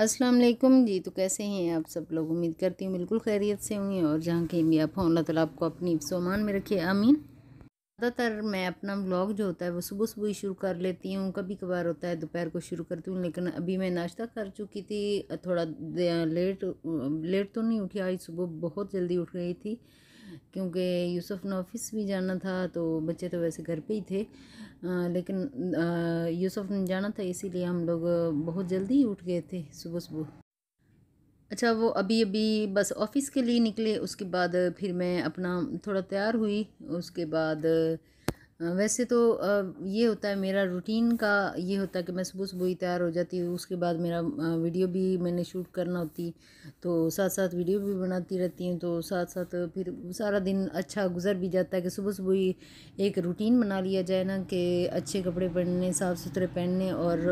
अस्सलाम वालेकुम जी तो कैसे हैं आप सब लोग उम्मीद करती हूँ बिल्कुल खैरियत से होंगे और जहाँ कहीं भी आप हों अल्लाह ताला आपको अपनी सामान में रखिए आमीन ज़्यादातर मैं अपना ब्लॉग जो होता है वो सुबह सुबह ही शुरू कर लेती हूँ कभी कभार होता है दोपहर को शुरू करती हूँ लेकिन अभी मैं नाश्ता कर चुकी थी थोड़ा लेट लेट तो नहीं उठी आज सुबह बहुत जल्दी उठ गई थी क्योंकि यूसुफ ने ऑफिस भी जाना था तो बच्चे तो वैसे घर पे ही थे आ, लेकिन यूसुफ ने जाना था इसीलिए हम लोग बहुत जल्दी ही उठ गए थे सुबह सुबह अच्छा वो अभी अभी बस ऑफ़िस के लिए निकले उसके बाद फिर मैं अपना थोड़ा तैयार हुई उसके बाद वैसे तो ये होता है मेरा रूटीन का ये होता है कि मैं सुबह सुबह ही तैयार हो जाती हूँ उसके बाद मेरा वीडियो भी मैंने शूट करना होती तो साथ साथ वीडियो भी बनाती रहती हूँ तो साथ साथ फिर सारा दिन अच्छा गुजर भी जाता है कि सुबह सुबह ही एक रूटीन बना लिया जाए ना कि अच्छे कपड़े पहनने साफ़ सुथरे पहनने और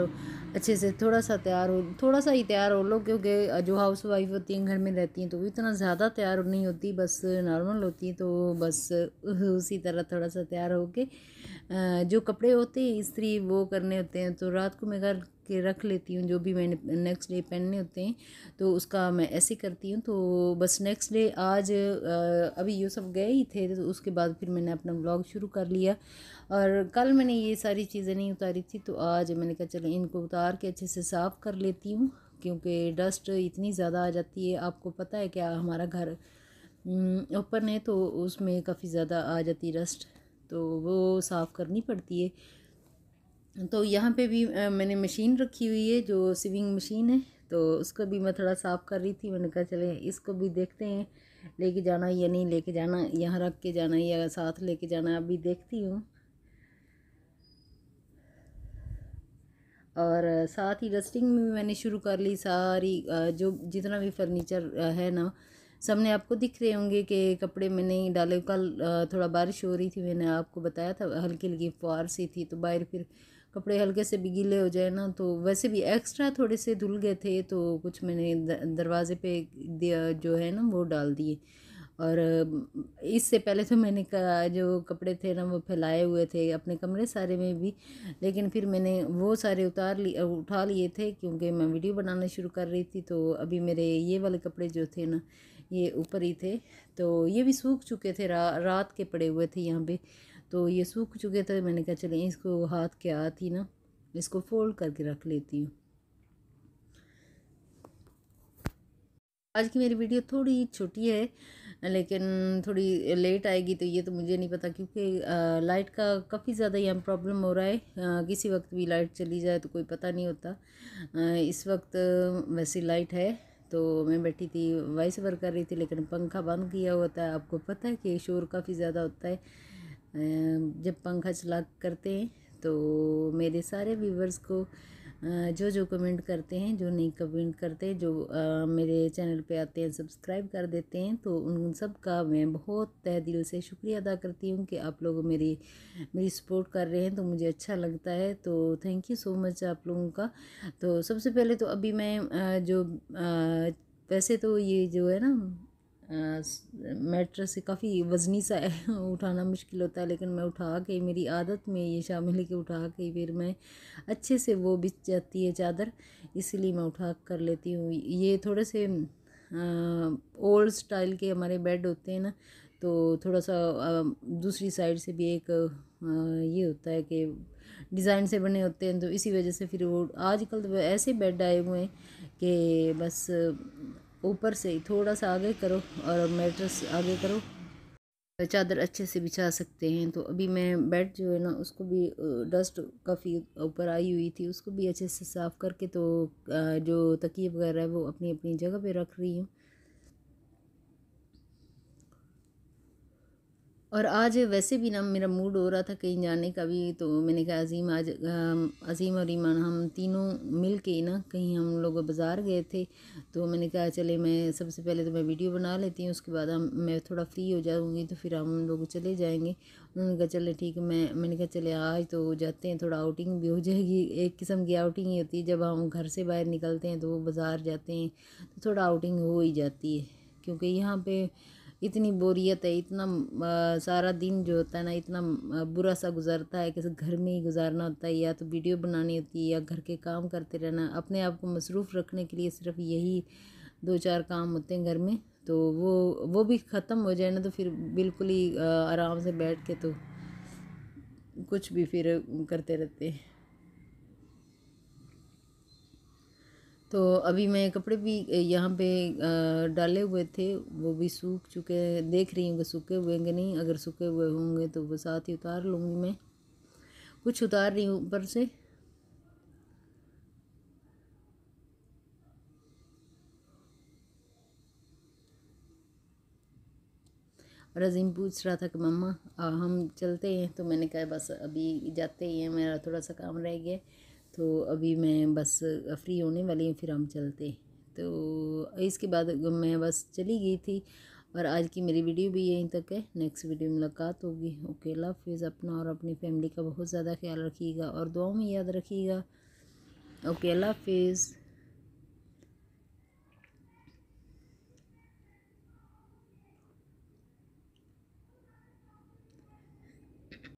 अच्छे से थोड़ा सा तैयार हो थोड़ा सा ही तैयार हो लो क्योंकि जो हाउस वाइफ होती हैं घर में रहती हैं तो इतना ज़्यादा तैयार नहीं होती बस नॉर्मल होती है तो बस उसी तरह थोड़ा सा तैयार हो के जो कपड़े होते हैं स्त्री वो करने होते हैं तो रात को मैं घर के रख लेती हूँ जो भी मैंने नेक्स्ट डे पहनने होते हैं तो उसका मैं ऐसे करती हूँ तो बस नेक्स्ट डे आज अभी ये सब गए ही थे तो उसके बाद फिर मैंने अपना ब्लॉग शुरू कर लिया और कल मैंने ये सारी चीज़ें नहीं उतारी थी तो आज मैंने कहा चलो इनको उतार के अच्छे से साफ़ कर लेती हूँ क्योंकि डस्ट इतनी ज़्यादा आ जाती है आपको पता है क्या हमारा घर ओपन है तो उसमें काफ़ी ज़्यादा आ जाती डस्ट तो वो साफ़ करनी पड़ती है तो यहाँ पे भी मैंने मशीन रखी हुई है जो सिविंग मशीन है तो उसको भी मैं थोड़ा साफ़ कर रही थी मैंने कहा चले इसको भी देखते हैं लेके जाना या नहीं लेके जाना यहाँ रख के जाना या साथ लेके जाना अभी देखती हूँ और साथ ही डस्टिंग भी मैंने शुरू कर ली सारी जो जितना भी फर्नीचर है ना सबने आपको दिख रहे होंगे कि कपड़े मैंने नहीं डाले कल थोड़ा बारिश हो रही थी मैंने आपको बताया था हल्की हल्की फुहार सी थी तो बाहर फिर कपड़े हल्के से बिगीले हो जाए ना तो वैसे भी एक्स्ट्रा थोड़े से धुल गए थे तो कुछ मैंने दरवाज़े पे जो है ना वो डाल दिए और इससे पहले तो मैंने का जो कपड़े थे ना वो फैलाए हुए थे अपने कमरे सारे में भी लेकिन फिर मैंने वो सारे उतार लिए उठा लिए थे क्योंकि मैं वीडियो बनाना शुरू कर रही थी तो अभी मेरे ये वाले कपड़े जो थे ना ये ऊपर ही थे तो ये भी सूख चुके थे रा, रात के पड़े हुए थे यहाँ पे तो ये सूख चुके थे मैंने कहा चले इसको हाथ के हाथ ही ना इसको फोल्ड करके रख लेती हूँ आज की मेरी वीडियो थोड़ी छोटी है लेकिन थोड़ी लेट आएगी तो ये तो मुझे नहीं पता क्योंकि लाइट का काफ़ी ज़्यादा यहाँ प्रॉब्लम हो रहा है आ, किसी वक्त भी लाइट चली जाए तो कोई पता नहीं होता आ, इस वक्त वैसी लाइट है तो मैं बैठी थी वॉइस ओवर कर रही थी लेकिन पंखा बंद किया हुआ था आपको पता है कि शोर काफ़ी ज़्यादा होता है जब पंखा चला करते हैं तो मेरे सारे व्यूवर्स को जो जो कमेंट करते हैं जो नहीं कमेंट करते जो मेरे चैनल पे आते हैं सब्सक्राइब कर देते हैं तो उन सब का मैं बहुत तह दिल से शुक्रिया अदा करती हूँ कि आप लोग मेरी मेरी सपोर्ट कर रहे हैं तो मुझे अच्छा लगता है तो थैंक यू सो मच आप लोगों का तो सबसे पहले तो अभी मैं जो वैसे तो ये जो है ना मेट्रस से काफ़ी वज़नी सा उठाना मुश्किल होता है लेकिन मैं उठा के मेरी आदत में ये शामिल है कि उठा के फिर मैं अच्छे से वो बिछ जाती है चादर इसलिए मैं उठा कर लेती हूँ ये थोड़े से ओल्ड स्टाइल के हमारे बेड होते हैं ना तो थोड़ा सा दूसरी साइड से भी एक ये होता है कि डिज़ाइन से बने होते हैं तो इसी वजह से फिर वो आजकल तो ऐसे बेड आए हुए हैं कि बस ऊपर से ही थोड़ा सा आगे करो और मेट्रस आगे करो चादर अच्छे से बिछा सकते हैं तो अभी मैं बेड जो है ना उसको भी डस्ट काफ़ी ऊपर आई हुई थी उसको भी अच्छे से साफ़ करके तो जो तकिए वगैरह है वो अपनी अपनी जगह पे रख रही हूँ और आज वैसे भी ना मेरा मूड हो रहा था कहीं जाने का भी तो मैंने कहा अजीम आज अजीम और ईमान हम तीनों मिल के ना कहीं हम लोग बाज़ार गए थे तो मैंने कहा चले मैं सबसे पहले तो मैं वीडियो बना लेती हूँ उसके बाद हम मैं थोड़ा फ्री हो जाऊँगी तो फिर हम लोग चले जाएँगे उन्होंने कहा चले ठीक है मैं मैंने कहा चले आज तो जाते हैं थोड़ा आउटिंग भी हो जाएगी एक किस्म की आउटिंग ही होती है जब हम घर से बाहर निकलते हैं तो वो बाज़ार जाते हैं तो थोड़ा आउटिंग हो ही जाती है क्योंकि यहाँ पर इतनी बोरियत है इतना सारा दिन जो होता है ना इतना बुरा सा गुजरता है कैसे घर में ही गुजारना होता है या तो वीडियो बनानी होती है या घर के काम करते रहना अपने आप को मसरूफ़ रखने के लिए सिर्फ यही दो चार काम होते हैं घर में तो वो वो भी ख़त्म हो जाए ना तो फिर बिल्कुल ही आराम से बैठ के तो कुछ भी फिर करते रहते हैं तो अभी मैं कपड़े भी यहाँ पे डाले हुए थे वो भी सूख चुके हैं देख रही हूँ कि सूखे हुए कि नहीं अगर सूखे हुए होंगे तो वो साथ ही उतार लूँगी मैं कुछ उतार रही हूँ ऊपर से रज़ीम पूछ रहा था कि मम्मा हम चलते हैं तो मैंने कहा बस अभी जाते ही हैं मेरा थोड़ा सा काम रह गया तो अभी मैं बस फ्री होने वाली हूँ फिर हम चलते तो इसके बाद मैं बस चली गई थी और आज की मेरी वीडियो भी यहीं तक है नेक्स्ट वीडियो में मुलाकात होगी ओके अल्लाह हाफिज़ अपना और अपनी फैमिली का बहुत ज़्यादा ख्याल रखिएगा और दुआओं में याद रखिएगा ओके अल्लाह हाफिज़